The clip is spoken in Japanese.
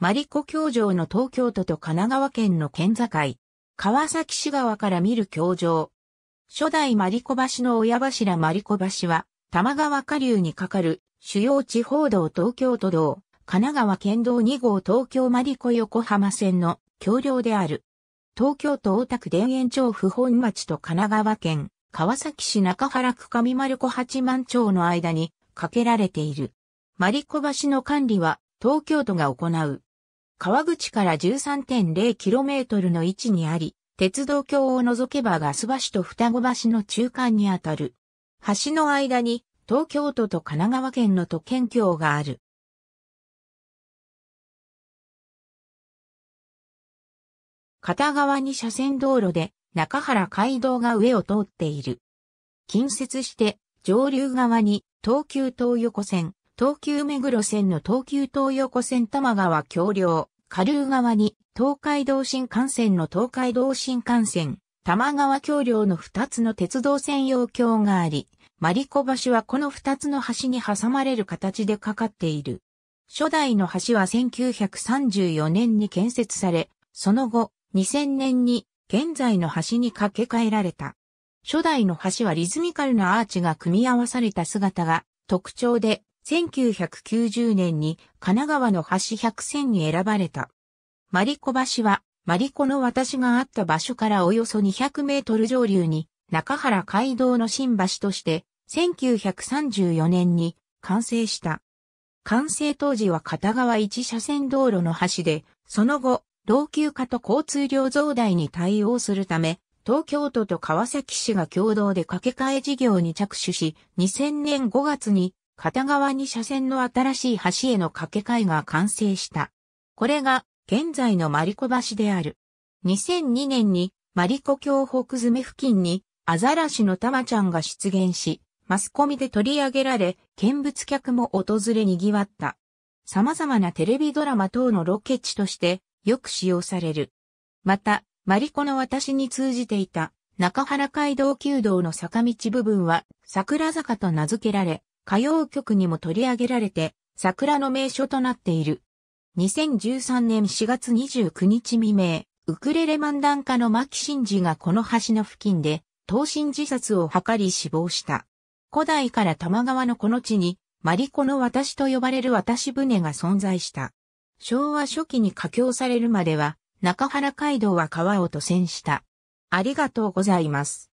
マリコ教場の東京都と神奈川県の県境、川崎市側から見る教場。初代マリコ橋の親柱マリコ橋は、玉川下流に架かる主要地方道東京都道、神奈川県道2号東京マリコ横浜線の橋梁である。東京都大田区田園町府本町と神奈川県川崎市中原区上丸子八幡町の間に架けられている。マリコ橋の管理は東京都が行う。川口から 13.0km の位置にあり、鉄道橋を除けばガス橋と双子橋の中間にあたる。橋の間に東京都と神奈川県の都県境がある。片側に車線道路で中原街道が上を通っている。近接して上流側に東急東横線、東急目黒線の東急東横線玉川橋梁、下流側に東海道新幹線の東海道新幹線、玉川橋梁の2つの鉄道専用橋があり、マリコ橋はこの2つの橋に挟まれる形でかかっている。初代の橋は1934年に建設され、その後、2000年に現在の橋に架け替えられた。初代の橋はリズミカルなアーチが組み合わされた姿が特徴で、1990年に神奈川の橋100選に選ばれた。マリコ橋は、マリコの私があった場所からおよそ200メートル上流に、中原街道の新橋として、1934年に完成した。完成当時は片側一車線道路の橋で、その後、老朽化と交通量増大に対応するため、東京都と川崎市が共同で架け替え事業に着手し、2000年5月に片側に車線の新しい橋への架け替えが完成した。これが現在のマリコ橋である。2002年にマリコ峡北詰め付近にアザラシのタマちゃんが出現し、マスコミで取り上げられ、見物客も訪れ賑わった。様々なテレビドラマ等のロケ地としてよく使用される。また、マリコの私に通じていた中原街道旧道の坂道部分は桜坂と名付けられ、歌謡曲にも取り上げられて、桜の名所となっている。2013年4月29日未明、ウクレレ漫談家の牧真治がこの橋の付近で、等身自殺を図り死亡した。古代から玉川のこの地に、マリコの私と呼ばれる私船が存在した。昭和初期に架橋されるまでは、中原街道は川を渡船した。ありがとうございます。